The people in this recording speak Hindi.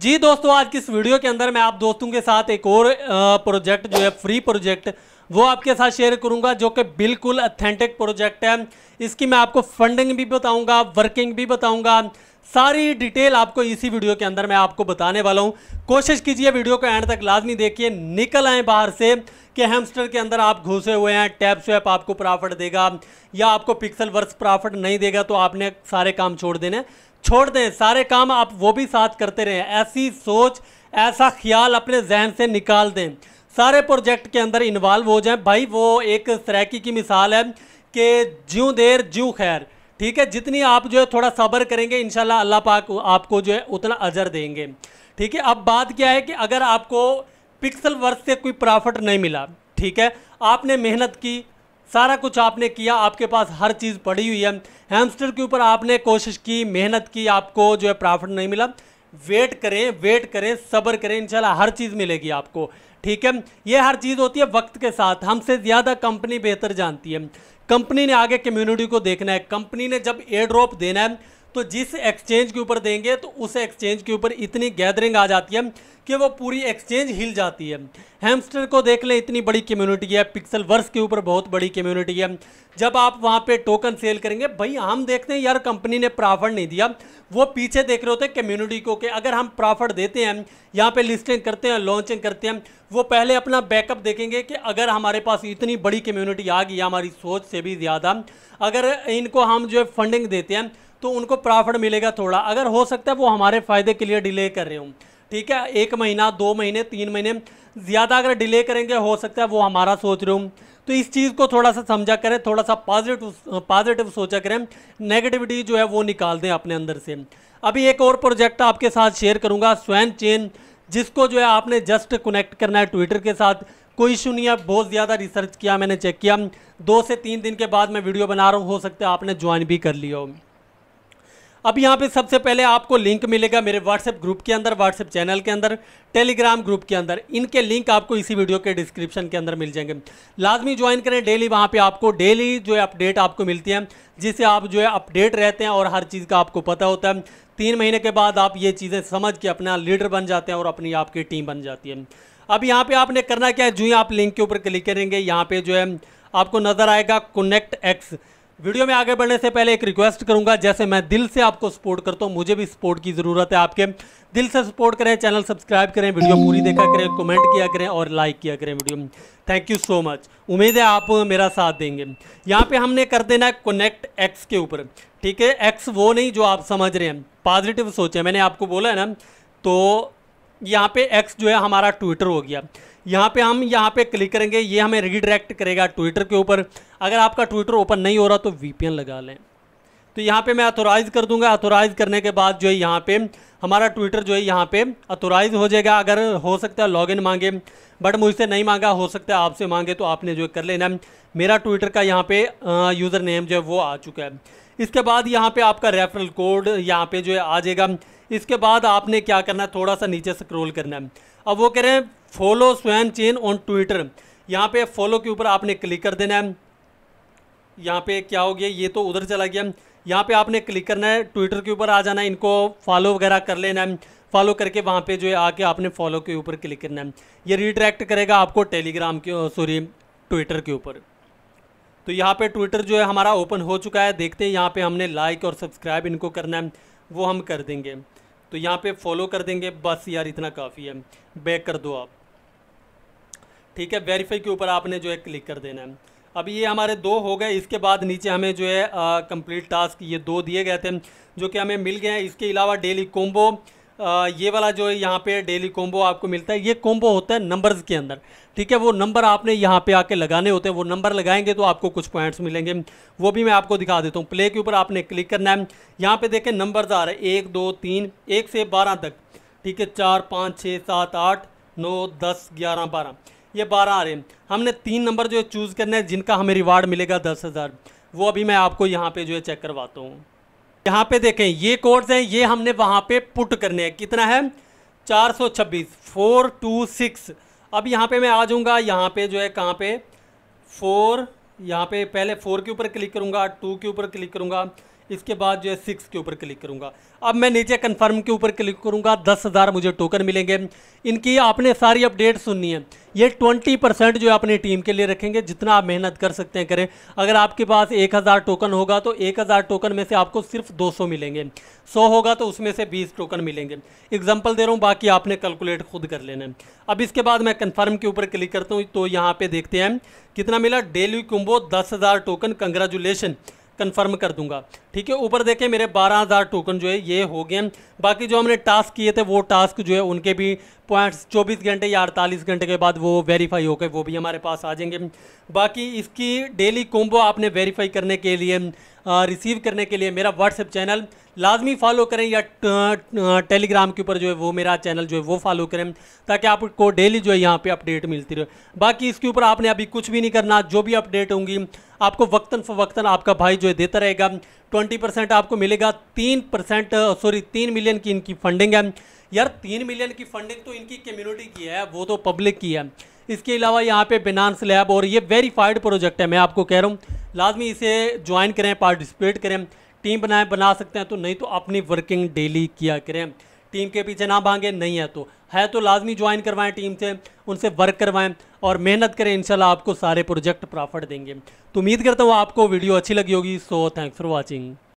जी दोस्तों आज की इस वीडियो के अंदर मैं आप दोस्तों के साथ एक और प्रोजेक्ट जो है फ्री प्रोजेक्ट वो आपके साथ शेयर करूंगा जो कि बिल्कुल अथेंटिक प्रोजेक्ट है इसकी मैं आपको फंडिंग भी बताऊंगा वर्किंग भी बताऊंगा सारी डिटेल आपको इसी वीडियो के अंदर मैं आपको बताने वाला हूँ कोशिश कीजिए वीडियो को एंड तक लाजमी देखिए निकल आए बाहर से कि हेमस्टर के अंदर आप घुसे हुए हैं टैप स्वैप आपको प्रॉफिट देगा या आपको पिक्सल वर्स प्रॉफिट नहीं देगा तो आपने सारे काम छोड़ देने छोड़ दें सारे काम आप वो भी साथ करते रहें ऐसी सोच ऐसा ख्याल अपने जहन से निकाल दें सारे प्रोजेक्ट के अंदर इन्वॉल्व हो जाएं भाई वो एक सराकी की मिसाल है कि ज्यों देर ज्यों खैर ठीक है जितनी आप जो है थोड़ा सब्र करेंगे इनशाला अल्लाह पाक आपको जो है उतना अजर देंगे ठीक है अब बात क्या है कि अगर आपको पिक्सल वर्क से कोई प्रॉफिट नहीं मिला ठीक है आपने मेहनत की सारा कुछ आपने किया आपके पास हर चीज़ पड़ी हुई है हेमस्टर के ऊपर आपने कोशिश की मेहनत की आपको जो है प्रॉफिट नहीं मिला वेट करें वेट करें सब्र करें इंशाल्लाह हर चीज़ मिलेगी आपको ठीक है ये हर चीज़ होती है वक्त के साथ हमसे ज़्यादा कंपनी बेहतर जानती है कंपनी ने आगे कम्युनिटी को देखना है कंपनी ने जब एयर ड्रॉप देना है तो जिस एक्सचेंज के ऊपर देंगे तो उस एक्सचेंज के ऊपर इतनी गैदरिंग आ जाती है कि वो पूरी एक्सचेंज हिल जाती है हैमस्टर को देख लें इतनी बड़ी कम्युनिटी है पिक्सल वर्स के ऊपर बहुत बड़ी कम्युनिटी है जब आप वहाँ पे टोकन सेल करेंगे भाई हम देखते हैं यार कंपनी ने प्रॉफिट नहीं दिया वो पीछे देख रहे होते हैं कम्युनिटी को कि अगर हम प्रॉफिट देते हैं यहाँ पे लिस्टिंग करते हैं लॉन्चिंग करते हैं वो पहले अपना बैकअप देखेंगे कि अगर हमारे पास इतनी बड़ी कम्युनिटी आ गई हमारी सोच से भी ज़्यादा अगर इनको हम जो है फंडिंग देते हैं तो उनको प्रॉफिट मिलेगा थोड़ा अगर हो सकता है वो हमारे फ़ायदे के लिए डिले कर रहे हो ठीक है एक महीना दो महीने तीन महीने ज़्यादा अगर डिले करेंगे हो सकता है वो हमारा सोच रहे हो तो इस चीज़ को थोड़ा सा समझा करें थोड़ा सा पॉजिटिव पॉजिटिव सोचा करें नेगेटिविटी जो है वो निकाल दें अपने अंदर से अभी एक और प्रोजेक्ट आपके साथ शेयर करूँगा स्वैन चेन जिसको जो है आपने जस्ट कनेक्ट करना है ट्विटर के साथ कोई इशू नहीं है बहुत ज़्यादा रिसर्च किया मैंने चेक किया दो से तीन दिन के बाद मैं वीडियो बना रहा हूँ हो सकता है आपने ज्वाइन भी कर लिया हो अब यहाँ पे सबसे पहले आपको लिंक मिलेगा मेरे व्हाट्सएप ग्रुप के अंदर व्हाट्सएप चैनल के अंदर टेलीग्राम ग्रुप के अंदर इनके लिंक आपको इसी वीडियो के डिस्क्रिप्शन के अंदर मिल जाएंगे लाजमी ज्वाइन करें डेली वहाँ पे आपको डेली जो है अपडेट आपको मिलती है जिससे आप जो है अपडेट रहते हैं और हर चीज़ का आपको पता होता है तीन महीने के बाद आप ये चीज़ें समझ के अपना लीडर बन जाते हैं और अपनी आपकी टीम बन जाती है अब यहाँ पर आपने करना क्या है जो ही आप लिंक के ऊपर क्लिक करेंगे यहाँ पर जो है आपको नज़र आएगा कनेक्ट एक्स वीडियो में आगे बढ़ने से पहले एक रिक्वेस्ट करूंगा जैसे मैं दिल से आपको सपोर्ट करता हूँ मुझे भी सपोर्ट की ज़रूरत है आपके दिल से सपोर्ट करें चैनल सब्सक्राइब करें वीडियो पूरी देखा करें कमेंट किया करें और लाइक किया करें video thank you so much उम्मीद है आप मेरा साथ देंगे यहाँ पे हमने कर देना है कनेक्ट एक्स के ऊपर ठीक है एक्स वो नहीं जो आप समझ रहे हैं पॉजिटिव सोचें मैंने आपको बोला है ना तो यहाँ पे एक्स जो है हमारा ट्विटर हो गया यहाँ पे हम यहाँ पे क्लिक करेंगे ये हमें रिडायरेक्ट करेगा ट्विटर के ऊपर अगर आपका ट्विटर ओपन नहीं हो रहा तो वीपीएन लगा लें तो यहाँ पे मैं अथोराइज़ कर दूंगा अथोराइज़ करने के बाद जो है यहाँ पे हमारा ट्विटर जो है यहाँ पे अथोराइज़ हो जाएगा अगर हो सकता है लॉगिन मांगे बट मुझसे नहीं मांगा हो सकता है आपसे मांगे तो आपने जो कर लेना मेरा ट्विटर का यहाँ पे यूज़र नेम जो है वो आ चुका है इसके बाद यहाँ पे आपका रेफरल कोड यहाँ पे जो है आ जाएगा इसके बाद आपने क्या करना है थोड़ा सा नीचे स्क्रोल करना है अब वो कह रहे हैं फॉलो स्वयं चेन ऑन ट्विटर यहाँ पे फॉलो के ऊपर आपने क्लिक कर देना है यहाँ पे क्या हो गया ये तो उधर चला गया यहाँ पे आपने क्लिक करना है ट्विटर के ऊपर आ जाना है इनको फॉलो वगैरह कर लेना है फॉलो करके वहाँ पे जो है आके आपने फॉलो के ऊपर क्लिक करना है ये रिट्रैक्ट करेगा आपको टेलीग्राम के सॉरी ट्विटर के ऊपर तो यहाँ पे ट्विटर जो है हमारा ओपन हो चुका है देखते हैं यहाँ पे हमने लाइक और सब्सक्राइब इनको करना है वो हम कर देंगे तो यहाँ पे फॉलो कर देंगे बस यार इतना काफ़ी है बैक कर दो आप ठीक है वेरीफाई के ऊपर आपने जो है क्लिक कर देना है अब ये हमारे दो हो गए इसके बाद नीचे हमें जो है कंप्लीट टास्क ये दो दिए गए थे जो कि हमें मिल गए हैं इसके अलावा डेली कोम्बो ये वाला जो यहाँ पे डेली कॉम्बो आपको मिलता है ये कॉम्बो होता है नंबर्स के अंदर ठीक है वो नंबर आपने यहाँ पे आके लगाने होते हैं वो नंबर लगाएंगे तो आपको कुछ पॉइंट्स मिलेंगे वो भी मैं आपको दिखा देता हूँ प्ले के ऊपर आपने क्लिक करना है यहाँ पे देखें नंबर्स आ रहे हैं एक दो तीन एक से बारह तक ठीक है चार पाँच छः सात आठ नौ दस ग्यारह बारह ये बारह आ रहे हैं हमने तीन नंबर जो है चूज़ करना है जिनका हमें रिवार्ड मिलेगा दस हज़ार वो अभी मैं आपको यहाँ पे जो है चेक करवाता हूँ यहाँ पे देखें ये कोड्स हैं ये हमने वहाँ पे पुट करने हैं कितना है 426 426 अब यहाँ पे मैं आ जाऊँगा यहाँ पे जो है कहाँ पे फोर यहाँ पे पहले फोर के ऊपर क्लिक करूँगा टू के ऊपर क्लिक करूँगा इसके बाद जो है सिक्स के ऊपर क्लिक करूँगा अब मैं नीचे कन्फर्म के ऊपर क्लिक करूँगा दस हज़ार मुझे टोकन मिलेंगे इनकी आपने सारी अपडेट सुननी है ये ट्वेंटी परसेंट जो है अपनी टीम के लिए रखेंगे जितना आप मेहनत कर सकते हैं करें अगर आपके पास एक हज़ार टोकन होगा तो एक हज़ार टोकन में से आपको सिर्फ दो सौ मिलेंगे सौ होगा तो उसमें से बीस टोकन मिलेंगे एग्जाम्पल दे रहा हूँ बाकी आपने कैलकुलेट खुद कर लेना है अब इसके बाद मैं कन्फर्म के ऊपर क्लिक करता हूँ तो यहाँ पर देखते हैं कितना मिला डेली कुंबो दस हज़ार टोकन कंग्रेचुलेशन कंफर्म कर दूंगा ठीक है ऊपर देखें मेरे बारह हज़ार टोकन जो है ये हो गए बाकी जो हमने टास्क किए थे वो टास्क जो है उनके भी पॉइंट्स 24 घंटे या 48 घंटे के बाद वो वेरीफाई होकर वो भी हमारे पास आ जाएंगे बाकी इसकी डेली कोम्बो आपने वेरीफाई करने के लिए रिसीव करने के लिए मेरा व्हाट्सएप चैनल लाजमी फॉलो करें या टेलीग्राम के ऊपर जो है वो मेरा चैनल जो है वो फॉलो करें ताकि आपको डेली जो है यहाँ पे अपडेट मिलती रहे बाकी इसके ऊपर आपने अभी कुछ भी नहीं करना जो भी अपडेट होंगी आपको वक्ता फवक्ता आपका भाई जो है देता रहेगा ट्वेंटी परसेंट आपको मिलेगा तीन परसेंट सॉरी तीन मिलियन की इनकी फंडिंग है यार तीन मिलियन की फंडिंग तो इनकी कम्युनिटी की है वो तो पब्लिक की है इसके अलावा यहाँ पे बिनांस लैब और ये वेरीफाइड प्रोजेक्ट है मैं आपको कह रहा हूँ लाजमी इसे ज्वाइन करें पार्टिसिपेट करें टीम बनाए बना सकते हैं तो नहीं तो अपनी वर्किंग डेली किया करें टीम के पीछे ना भागे नहीं है तो है तो लाजमी ज्वाइन करवाएं टीम से उनसे वर्क करवाएं और मेहनत करें इंशाल्लाह आपको सारे प्रोजेक्ट प्रॉफिट देंगे तो उम्मीद करता हूँ आपको वीडियो अच्छी लगी होगी सो थैंक्स फॉर वॉचिंग